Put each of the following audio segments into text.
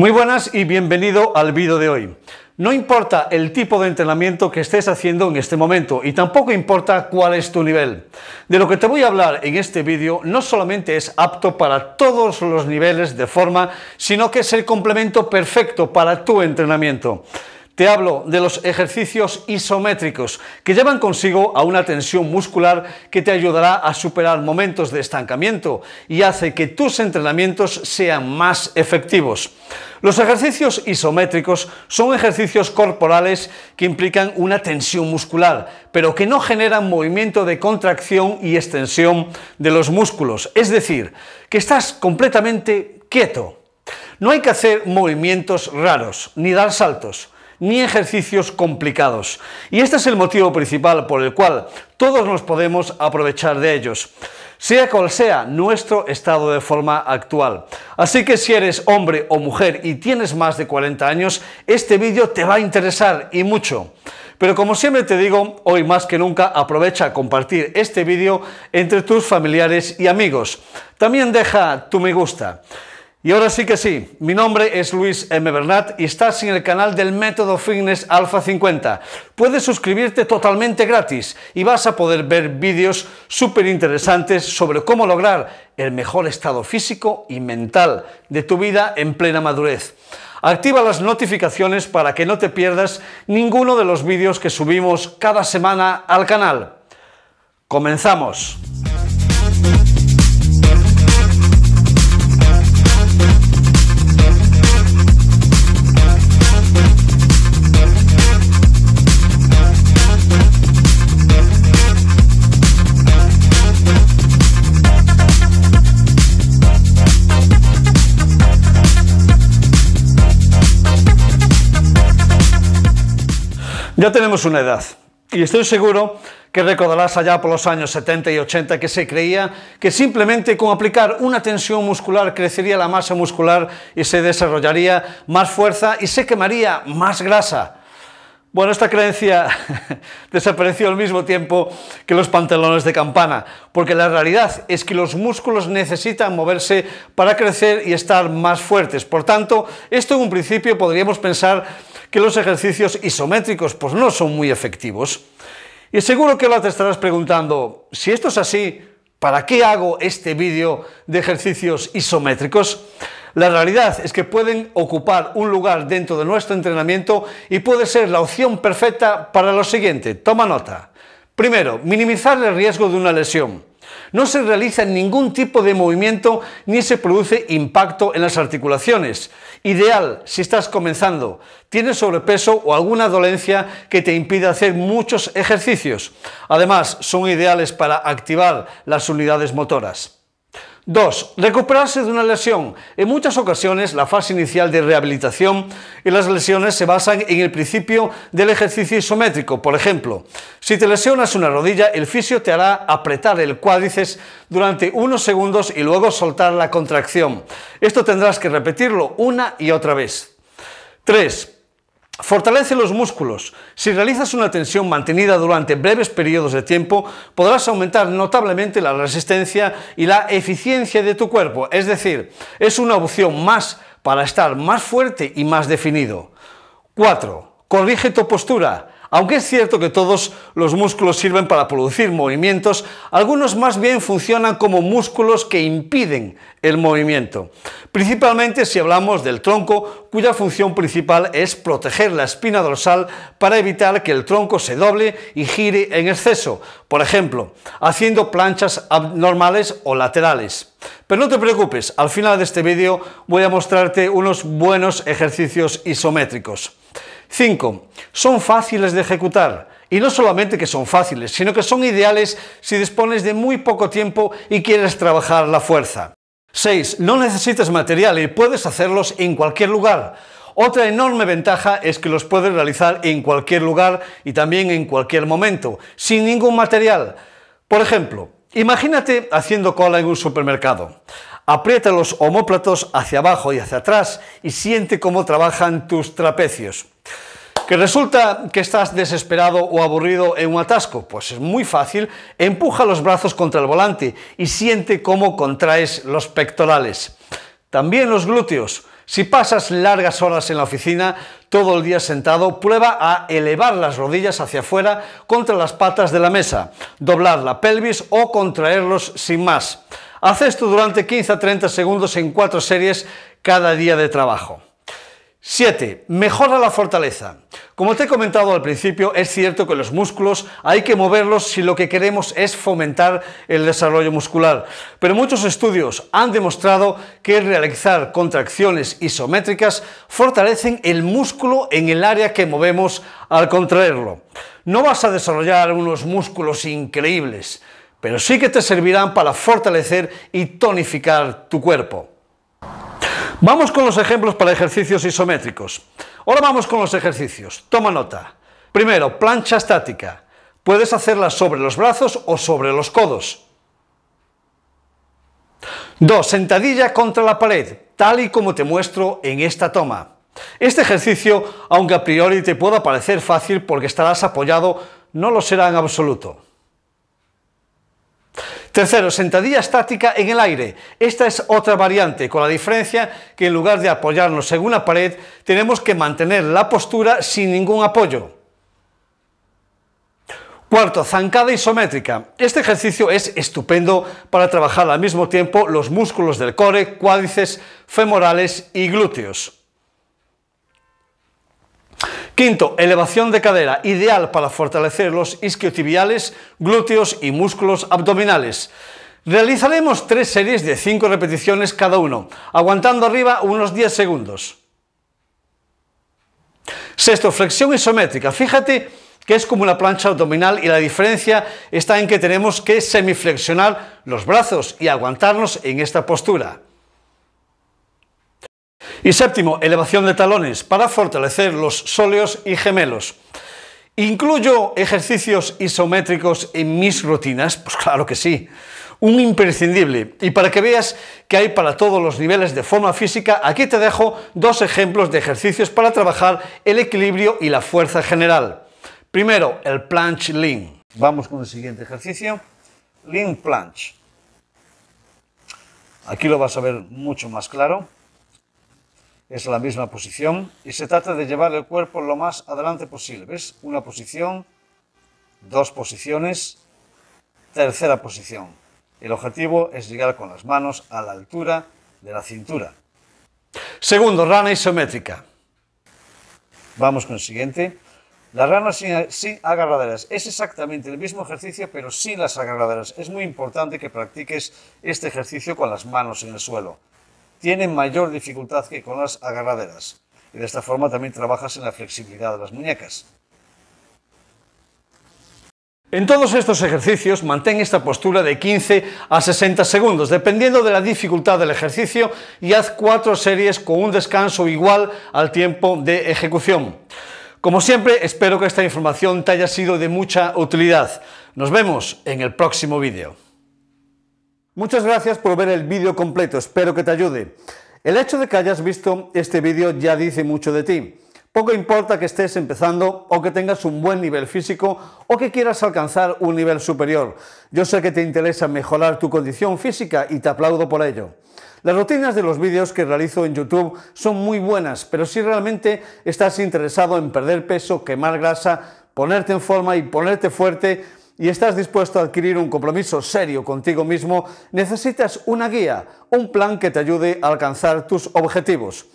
Muy buenas y bienvenido al vídeo de hoy. No importa el tipo de entrenamiento que estés haciendo en este momento y tampoco importa cuál es tu nivel. De lo que te voy a hablar en este vídeo no solamente es apto para todos los niveles de forma, sino que es el complemento perfecto para tu entrenamiento. Te hablo de los ejercicios isométricos que llevan consigo a una tensión muscular que te ayudará a superar momentos de estancamiento y hace que tus entrenamientos sean más efectivos. Los ejercicios isométricos son ejercicios corporales que implican una tensión muscular, pero que no generan movimiento de contracción y extensión de los músculos, es decir, que estás completamente quieto. No hay que hacer movimientos raros ni dar saltos ni ejercicios complicados. Y este es el motivo principal por el cual todos nos podemos aprovechar de ellos sea cual sea nuestro estado de forma actual. Así que si eres hombre o mujer y tienes más de 40 años, este vídeo te va a interesar y mucho. Pero como siempre te digo, hoy más que nunca aprovecha a compartir este vídeo entre tus familiares y amigos. También deja tu me gusta. Y ahora sí que sí, mi nombre es Luis M. Bernat y estás en el canal del Método Fitness Alpha 50. Puedes suscribirte totalmente gratis y vas a poder ver vídeos súper interesantes sobre cómo lograr el mejor estado físico y mental de tu vida en plena madurez. Activa las notificaciones para que no te pierdas ninguno de los vídeos que subimos cada semana al canal. ¡Comenzamos! tenemos una edad y estoy seguro que recordarás allá por los años 70 y 80 que se creía que simplemente con aplicar una tensión muscular crecería la masa muscular y se desarrollaría más fuerza y se quemaría más grasa. Bueno, esta creencia desapareció al mismo tiempo que los pantalones de campana, porque la realidad es que los músculos necesitan moverse para crecer y estar más fuertes. Por tanto, esto en un principio podríamos pensar que los ejercicios isométricos pues no son muy efectivos. Y seguro que ahora te estarás preguntando, si esto es así, ¿para qué hago este vídeo de ejercicios isométricos? La realidad es que pueden ocupar un lugar dentro de nuestro entrenamiento y puede ser la opción perfecta para lo siguiente. Toma nota. Primero, minimizar el riesgo de una lesión. No se realiza ningún tipo de movimiento ni se produce impacto en las articulaciones. Ideal si estás comenzando, tienes sobrepeso o alguna dolencia que te impide hacer muchos ejercicios. Además, son ideales para activar las unidades motoras. 2. Recuperarse de una lesión. En muchas ocasiones la fase inicial de rehabilitación y las lesiones se basan en el principio del ejercicio isométrico. Por ejemplo, si te lesionas una rodilla, el fisio te hará apretar el cuádriceps durante unos segundos y luego soltar la contracción. Esto tendrás que repetirlo una y otra vez. 3. Fortalece los músculos. Si realizas una tensión mantenida durante breves periodos de tiempo, podrás aumentar notablemente la resistencia y la eficiencia de tu cuerpo, es decir, es una opción más para estar más fuerte y más definido. 4. Corrige tu postura. Aunque es cierto que todos los músculos sirven para producir movimientos, algunos más bien funcionan como músculos que impiden el movimiento. Principalmente si hablamos del tronco, cuya función principal es proteger la espina dorsal para evitar que el tronco se doble y gire en exceso, por ejemplo, haciendo planchas abnormales o laterales. Pero no te preocupes, al final de este vídeo voy a mostrarte unos buenos ejercicios isométricos. 5. Son fáciles de ejecutar. Y no solamente que son fáciles, sino que son ideales si dispones de muy poco tiempo y quieres trabajar la fuerza. 6. No necesitas material y puedes hacerlos en cualquier lugar. Otra enorme ventaja es que los puedes realizar en cualquier lugar y también en cualquier momento, sin ningún material. Por ejemplo, imagínate haciendo cola en un supermercado. Aprieta los homóplatos hacia abajo y hacia atrás y siente cómo trabajan tus trapecios. ¿Que resulta que estás desesperado o aburrido en un atasco? Pues es muy fácil, empuja los brazos contra el volante y siente cómo contraes los pectorales. También los glúteos. Si pasas largas horas en la oficina, todo el día sentado, prueba a elevar las rodillas hacia afuera contra las patas de la mesa, doblar la pelvis o contraerlos sin más. Haz esto durante 15 a 30 segundos en cuatro series cada día de trabajo. 7. Mejora la fortaleza. Como te he comentado al principio, es cierto que los músculos hay que moverlos si lo que queremos es fomentar el desarrollo muscular, pero muchos estudios han demostrado que realizar contracciones isométricas fortalecen el músculo en el área que movemos al contraerlo. No vas a desarrollar unos músculos increíbles, pero sí que te servirán para fortalecer y tonificar tu cuerpo. Vamos con los ejemplos para ejercicios isométricos. Ahora vamos con los ejercicios. Toma nota. Primero, plancha estática. Puedes hacerla sobre los brazos o sobre los codos. Dos, Sentadilla contra la pared, tal y como te muestro en esta toma. Este ejercicio, aunque a priori te pueda parecer fácil porque estarás apoyado, no lo será en absoluto. Tercero, sentadilla estática en el aire. Esta es otra variante, con la diferencia que en lugar de apoyarnos en una pared, tenemos que mantener la postura sin ningún apoyo. Cuarto, zancada isométrica. Este ejercicio es estupendo para trabajar al mismo tiempo los músculos del core, cuádriceps, femorales y glúteos. Quinto, elevación de cadera, ideal para fortalecer los isquiotibiales, glúteos y músculos abdominales. Realizaremos tres series de cinco repeticiones cada uno, aguantando arriba unos 10 segundos. Sexto, flexión isométrica. Fíjate que es como una plancha abdominal y la diferencia está en que tenemos que semiflexionar los brazos y aguantarnos en esta postura. Y séptimo, elevación de talones para fortalecer los sóleos y gemelos. ¿Incluyo ejercicios isométricos en mis rutinas? Pues claro que sí. Un imprescindible. Y para que veas que hay para todos los niveles de forma física, aquí te dejo dos ejemplos de ejercicios para trabajar el equilibrio y la fuerza general. Primero, el planche lean. Vamos con el siguiente ejercicio. Lean planche. Aquí lo vas a ver mucho más claro es la misma posición y se trata de llevar el cuerpo lo más adelante posible. ¿Ves? Una posición, dos posiciones, tercera posición. El objetivo es llegar con las manos a la altura de la cintura. Segundo, rana isométrica. Vamos con el siguiente. La rana sin, sin, agarraderas. Es exactamente el mismo ejercicio, pero sin las agarraderas. Es muy importante que practiques este ejercicio con las manos en el suelo tienen mayor dificultad que con las agarraderas. Y de esta forma también trabajas en la flexibilidad de las muñecas. En todos estos ejercicios mantén esta postura de 15 a 60 segundos, dependiendo de la dificultad del ejercicio, y haz cuatro series con un descanso igual al tiempo de ejecución. Como siempre, espero que esta información te haya sido de mucha utilidad. Nos vemos en el próximo vídeo. Muchas gracias por ver el vídeo completo, espero que te ayude. El hecho de que hayas visto este vídeo ya dice mucho de ti. Poco importa que estés empezando o que tengas un buen nivel físico o que quieras alcanzar un nivel superior. Yo sé que te interesa mejorar tu condición física y te aplaudo por ello. Las rutinas de los vídeos que realizo en YouTube son muy buenas, pero si realmente estás interesado en perder peso, quemar grasa, ponerte en forma y ponerte fuerte, y estás dispuesto a adquirir un compromiso serio contigo mismo, necesitas una guía, un plan que te ayude a alcanzar tus objetivos.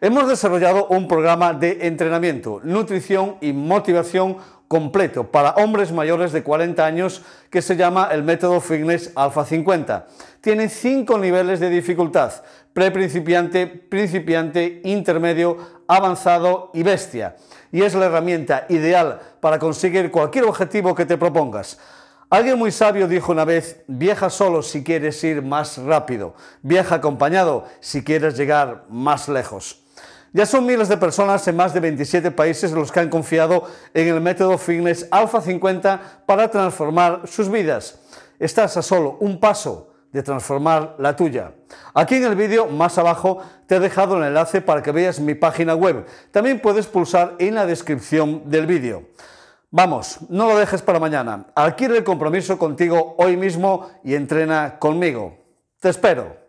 Hemos desarrollado un programa de entrenamiento, nutrición y motivación completo para hombres mayores de 40 años que se llama el método Fitness Alpha 50. Tiene cinco niveles de dificultad, pre-principiante, principiante, intermedio, avanzado y bestia. Y es la herramienta ideal para conseguir cualquier objetivo que te propongas. Alguien muy sabio dijo una vez, viaja solo si quieres ir más rápido, viaja acompañado si quieres llegar más lejos. Ya son miles de personas en más de 27 países los que han confiado en el método Fitness Alpha 50 para transformar sus vidas. Estás a solo un paso de transformar la tuya. Aquí en el vídeo, más abajo, te he dejado el enlace para que veas mi página web. También puedes pulsar en la descripción del vídeo. Vamos, no lo dejes para mañana. Adquiere el compromiso contigo hoy mismo y entrena conmigo. Te espero.